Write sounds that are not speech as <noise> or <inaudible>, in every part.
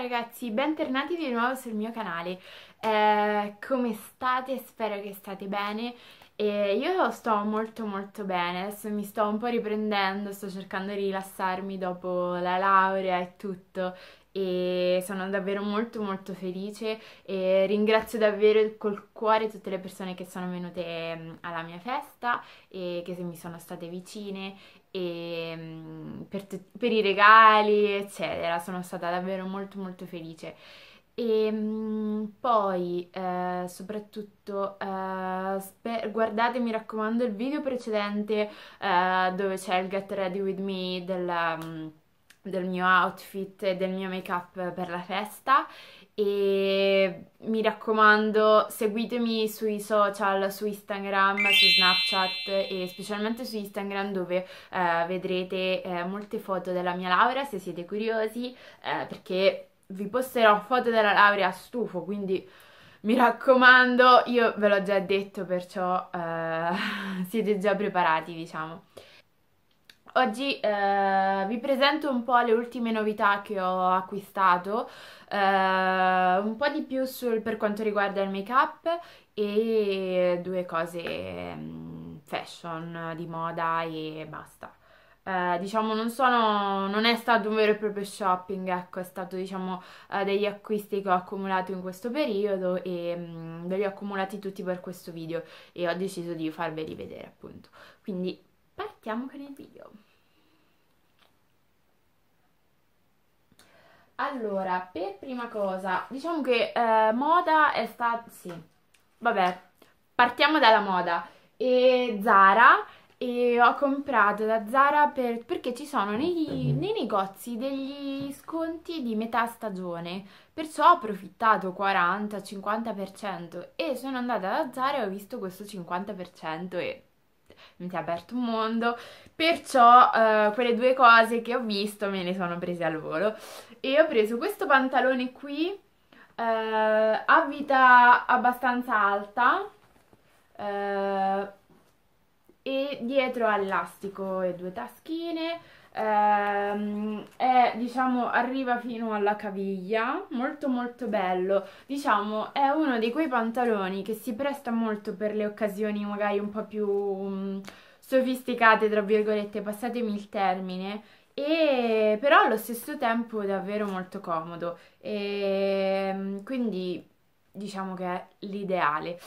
ragazzi, bentornati di nuovo sul mio canale eh, Come state? Spero che state bene e Io sto molto molto bene, adesso mi sto un po' riprendendo, sto cercando di rilassarmi dopo la laurea e tutto e sono davvero molto molto felice e ringrazio davvero col cuore tutte le persone che sono venute mm, alla mia festa e che mi sono state vicine e ehm, per, per, i regali, eccetera. Sono stata davvero molto molto felice. E ehm, poi, eh, soprattutto, eh, guardate mi raccomando il video precedente eh, dove c'è il Get Ready With Me della mm, del mio outfit e del mio make up per la festa e mi raccomando seguitemi sui social, su Instagram, su Snapchat e specialmente su Instagram dove eh, vedrete eh, molte foto della mia laurea se siete curiosi eh, perché vi posterò foto della laurea a stufo quindi mi raccomando io ve l'ho già detto perciò eh, <laughs> siete già preparati diciamo. Oggi eh, vi presento un po' le ultime novità che ho acquistato, eh, un po' di più sul, per quanto riguarda il make up e due cose mm, fashion, di moda e basta. Eh, diciamo non sono, non è stato un vero e proprio shopping, ecco, è stato diciamo eh, degli acquisti che ho accumulato in questo periodo e mh, mm, ve li ho accumulati tutti per questo video e ho deciso di farveli vedere appunto. Quindi partiamo con il video. Allora, per prima cosa, diciamo che eh, moda è stata... sì, vabbè, partiamo dalla moda. E Zara, e ho comprato da Zara per, perché ci sono negli, nei negozi degli sconti di metà stagione, perciò ho approfittato 40-50% e sono andata da Zara e ho visto questo 50% e mi si è aperto un mondo, perciò eh, quelle due cose che ho visto me le sono prese al volo e ho preso questo pantalone qui eh, a vita abbastanza alta eh, e dietro ha elastico e due taschine ehm, è, diciamo, arriva fino alla caviglia, molto molto bello. Diciamo, è uno di quei pantaloni che si presta molto per le occasioni magari un po' più um, sofisticate, tra virgolette, passatemi il termine, e però allo stesso tempo è davvero molto comodo e ehm, quindi diciamo che è l'ideale.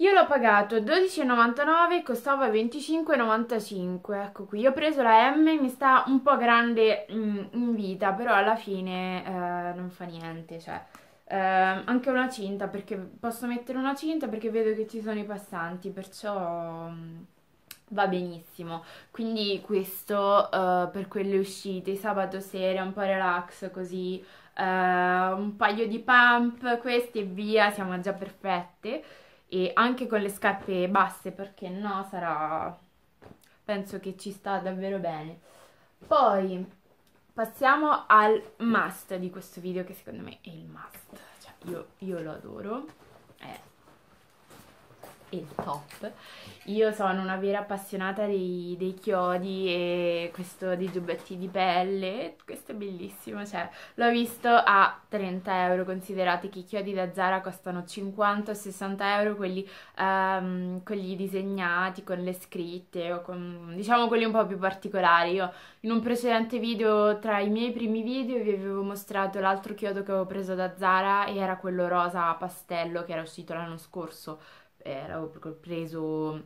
Io l'ho pagato 12,99 e costava 25,95. Ecco qui, io ho preso la M, mi sta un po' grande in, mm, in vita, però alla fine eh, non fa niente, cioè... Eh, anche una cinta, perché posso mettere una cinta perché vedo che ci sono i passanti, perciò mm, va benissimo. Quindi questo eh, per quelle uscite, sabato sera, un po' relax così, eh, un paio di pump, questi e via, siamo già perfette e anche con le scarpe basse perché no sarà penso che ci sta davvero bene poi passiamo al must di questo video che secondo me è il must cioè io, io lo adoro eh il top. Io sono una vera appassionata dei, dei chiodi e questo dei giubbetti di pelle, questo è bellissimo, cioè l'ho visto a 30 euro, considerate che i chiodi da Zara costano 50-60 euro, quelli, um, quelli, disegnati con le scritte o con, diciamo quelli un po' più particolari. Io in un precedente video, tra i miei primi video, vi avevo mostrato l'altro chiodo che avevo preso da Zara e era quello rosa pastello che era uscito l'anno scorso era preso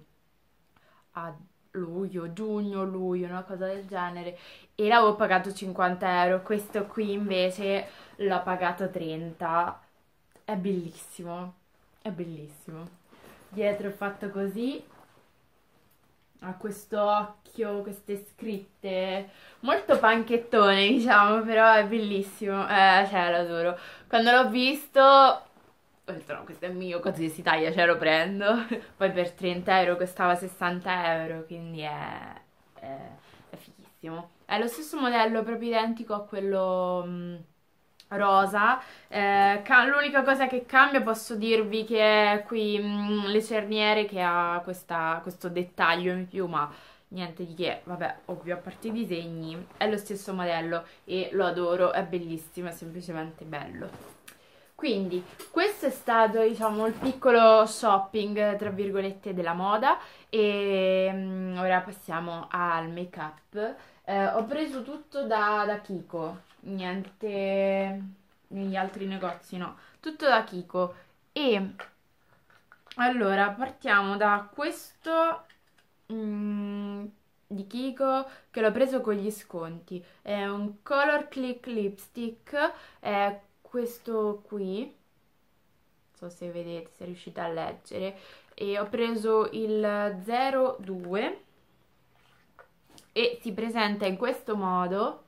a luglio, giugno, luglio, una cosa del genere e l'avevo pagato 50 euro, questo qui invece l'ho pagato 30, è bellissimo, è bellissimo. Dietro ho fatto così, ha questo occhio, queste scritte, molto panchettone diciamo, però è bellissimo, eh, cioè l'adoro. Quando l'ho visto ho detto no, questo è mio, così si taglia, ce lo prendo. <laughs> Poi per 30 euro costava 60 euro, quindi è, è, è fighissimo. È lo stesso modello, proprio identico a quello mh, mm, rosa. Eh, L'unica cosa che cambia posso dirvi che è qui mh, mm, le cerniere che ha questa, questo dettaglio in più, ma niente di che, vabbè, ovvio, a parte i disegni, è lo stesso modello e lo adoro, è bellissimo, è semplicemente bello. Quindi questo è stato diciamo il piccolo shopping tra virgolette della moda e um, ora passiamo al make up. Eh, ho preso tutto da, da Kiko, niente negli altri negozi no, tutto da Kiko e allora partiamo da questo mm, di Kiko che l'ho preso con gli sconti, è un Color Click Lipstick, è questo qui, non so se vedete, se riuscite a leggere, e ho preso il 02 e si presenta in questo modo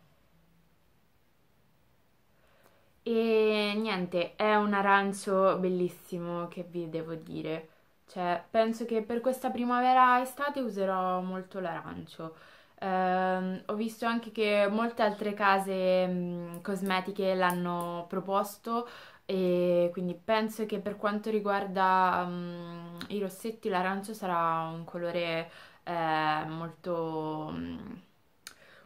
e niente, è un arancio bellissimo che vi devo dire. Cioè, penso che per questa primavera-estate userò molto l'arancio. Uh, ho visto anche che molte altre case mh, mm, cosmetiche l'hanno proposto e quindi penso che per quanto riguarda um, i rossetti l'arancio sarà un colore eh, molto, mm,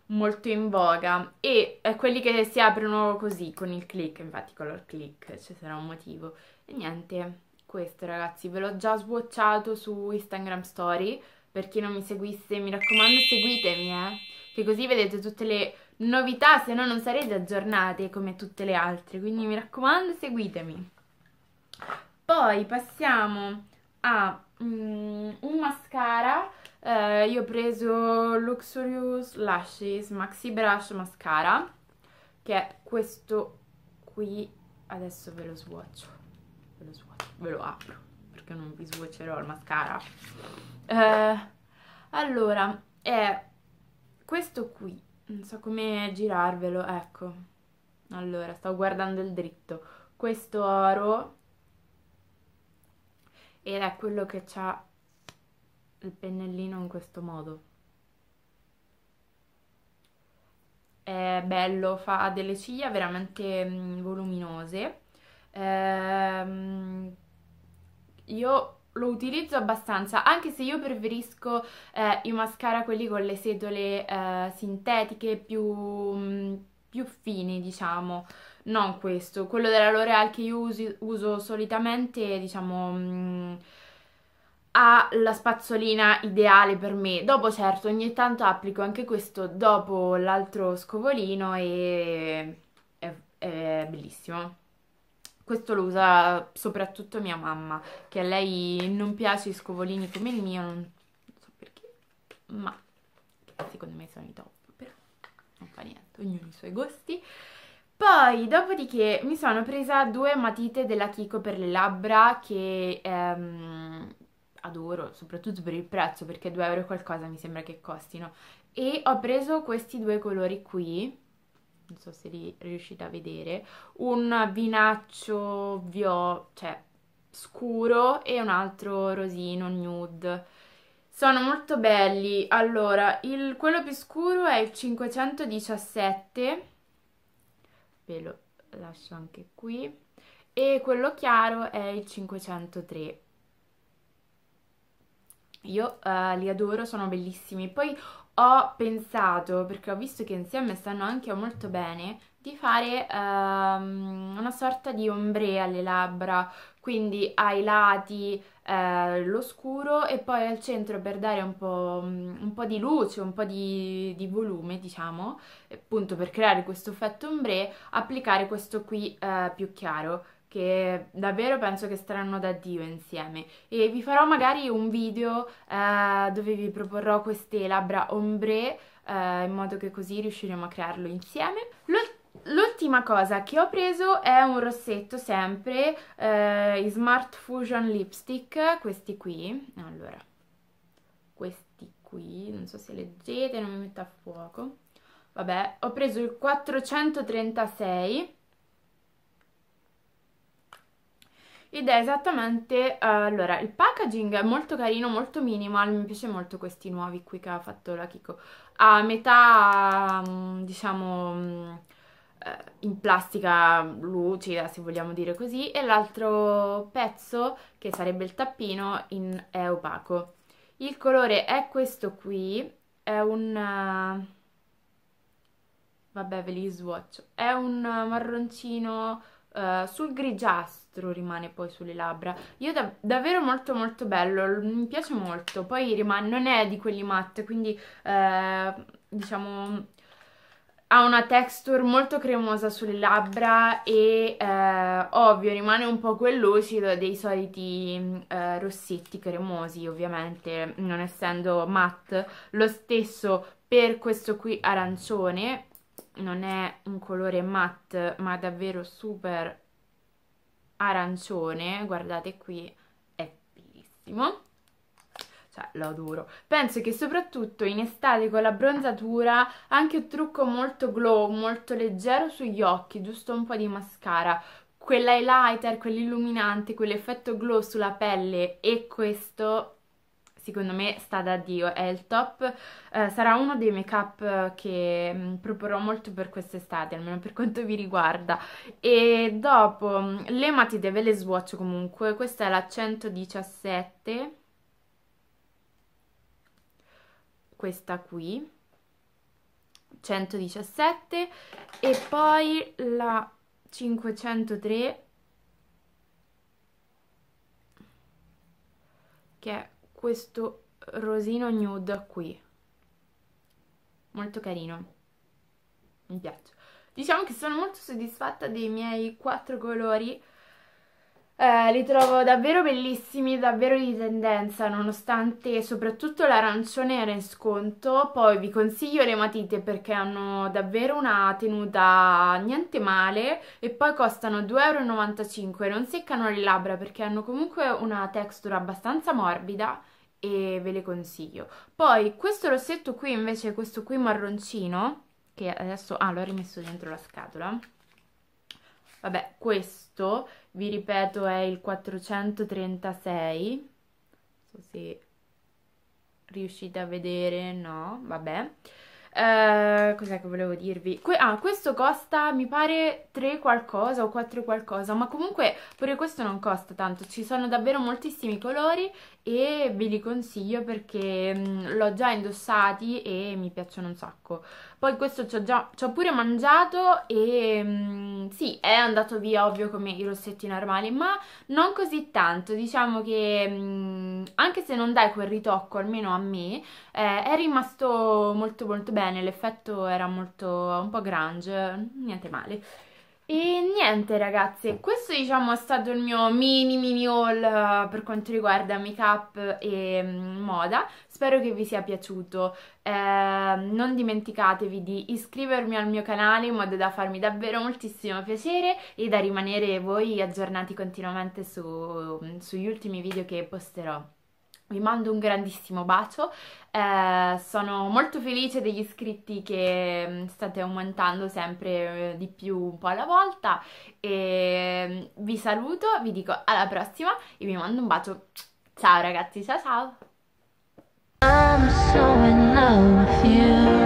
molto in voga e eh, quelli che si aprono così con il click, infatti color click ci cioè sarà un motivo e niente, questo ragazzi ve l'ho già swatchato su Instagram Story per chi non mi seguisse, mi raccomando seguitemi, eh, che così vedete tutte le novità, se no non sarete aggiornate come tutte le altre, quindi mi raccomando seguitemi. Poi passiamo a mm, un mascara, eh, io ho preso Luxurious Lashes Maxi Brush Mascara, che è questo qui, adesso ve lo swatcho, ve lo swatcho, ve lo apro perché non vi svuocerò il mascara. Eh, allora, è questo qui, non so come girarvelo, ecco. Allora, sto guardando il dritto. Questo oro ed è quello che c'ha il pennellino in questo modo. È bello, fa delle ciglia veramente mm, voluminose. Ehm, io lo utilizzo abbastanza, anche se io preferisco eh, i mascara quelli con le setole eh, sintetiche più, mm, più, fini, diciamo, non questo. Quello della L'Oreal che io usi, uso solitamente, diciamo... Mh, mm, ha la spazzolina ideale per me. Dopo certo, ogni tanto applico anche questo dopo l'altro scovolino e è, è bellissimo. Questo lo usa soprattutto mia mamma, che a lei non piace i scovolini come il mio, non so perché, ma secondo me sono i top, però non fa niente, ognuno i suoi gusti. Poi, dopodiché, mi sono presa due matite della Kiko per le labbra che ehm, adoro, soprattutto per il prezzo, perché 2 euro qualcosa mi sembra che costino. E ho preso questi due colori qui, non so se li riuscite a vedere, un vinaccio vio, cioè scuro e un altro rosino nude. Sono molto belli. Allora, il, quello più scuro è il 517, ve lo lascio anche qui, e quello chiaro è il 503. Io uh, li adoro, sono bellissimi. Poi ho pensato, perché ho visto che insieme stanno anche molto bene, di fare um, una sorta di ombre alle labbra, quindi ai lati eh, lo scuro e poi al centro per dare un po', mm, un po di luce, un po' di, di, volume, diciamo, appunto per creare questo effetto ombre, applicare questo qui eh, più chiaro che davvero penso che staranno da Dio insieme e vi farò magari un video eh, dove vi proporrò queste labbra ombre eh, in modo che così riusciremo a crearlo insieme. L'ultima cosa che ho preso è un rossetto sempre, eh, i Smart Fusion Lipstick, questi qui, allora, questi qui, non so se leggete, non mi metto a fuoco, vabbè, ho preso il 436 ed è esattamente, uh, allora, il packaging è molto carino, molto minimal, mi piace molto questi nuovi qui che ha fatto la Kiko, a metà, mm, diciamo, mm, eh, in plastica lucida, se vogliamo dire così, e l'altro pezzo, che sarebbe il tappino, in, è opaco. Il colore è questo qui, è un... Eh, vabbè ve li swatch, è un marroncino uh, sul grigiastro, nastro rimane poi sulle labbra. Io da davvero molto molto bello, mi piace molto. Poi rimane, non è di quelli matte, quindi eh, diciamo ha una texture molto cremosa sulle labbra e eh, ovvio rimane un po' quel lucido dei soliti eh, rossetti cremosi ovviamente non essendo matte lo stesso per questo qui arancione non è un colore matte ma davvero super arancione, guardate qui, è bellissimo. Cioè, lo adoro. Penso che soprattutto in estate con la bronzatura, anche un trucco molto glow, molto leggero sugli occhi, giusto un po' di mascara, quell'highlighter, quell'illuminante, quell'effetto glow sulla pelle e questo secondo me sta da Dio, è il top, eh, sarà uno dei make up eh, che mh, mm, proporrò molto per quest'estate, almeno per quanto vi riguarda. E dopo mm, le matite ve le swatch comunque, questa è la 117, questa qui, 117 e poi la 503 che è questo rosino nude qui molto carino mi piace diciamo che sono molto soddisfatta dei miei quattro colori eh, li trovo davvero bellissimi, davvero di tendenza, nonostante soprattutto l'arancione era in sconto. Poi vi consiglio le matite perché hanno davvero una tenuta niente male e poi costano 2,95 euro. Non seccano le labbra perché hanno comunque una textura abbastanza morbida e ve le consiglio. Poi questo rossetto qui invece, questo qui marroncino, che adesso ah, l'ho rimesso dentro la scatola. Vabbè, questo vi ripeto è il 436, non so se riuscite a vedere, no, vabbè. Eh, cos'è che volevo dirvi? Que ah, questo costa, mi pare, 3 qualcosa o 4 qualcosa, ma comunque pure questo non costa tanto, ci sono davvero moltissimi colori e ve li consiglio perché mm, l'ho già indossati e mi piacciono un sacco. Poi questo ci ho, già, ci ho pure mangiato e mh, mm, sì, è andato via ovvio come i rossetti normali, ma non così tanto, diciamo che mh, mm, anche se non dai quel ritocco, almeno a me, eh, è rimasto molto molto bene bene, l'effetto era molto un po' grunge, niente male. E niente ragazze, questo diciamo è stato il mio mini mini haul eh, per quanto riguarda make up e mm, moda, spero che vi sia piaciuto, eh, non dimenticatevi di iscrivervi al mio canale in modo da farmi davvero moltissimo piacere e da rimanere voi aggiornati continuamente su, mm, sugli ultimi video che posterò vi mando un grandissimo bacio, eh, sono molto felice degli iscritti che mm, state aumentando sempre eh, di più un po' alla volta e mm, vi saluto, vi dico alla prossima e vi mando un bacio. Ciao ragazzi, ciao ciao!